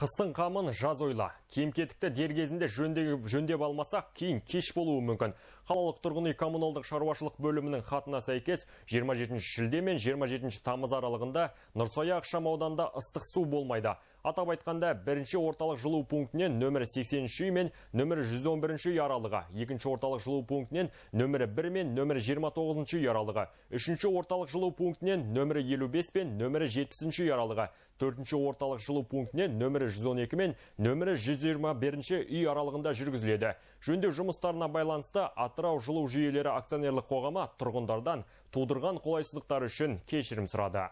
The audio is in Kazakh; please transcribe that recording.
Қыстың қамын жаз ойла. Кем кетікті дер жөндеп, жөндеп алмасақ, кейін кеш болуы мүмкін қалалық тұрғын үй коммуналдық шаруашылық бөлімінің хатына сәйкес 27 шілде мен 27 тамыз аралығында Нұрсая ақшам ыстық су болмайды. Атап айтқанда, бірінші орталық жылу пунктінен нөмірі 80 үй мен нөмірі 111 үй аралығы, екінші орталық жылу пунктінен нөмірі 1 мен нөмірі 29 үй аралығы, үшінші орталық жылу пунктінен нөмірі 55 пен нөмірі 70 үй аралығы, төртінші орталық жылу пунктінен нөмірі 112 мен нөмірі 121 үй аралығында жүргізіледі. Жөндеу жұмыстарына байланысты атырау жылу жүйелері акционерлік қоғамы тұрғындардан тудырған қолайсыздықтары үшін кешірім сұрады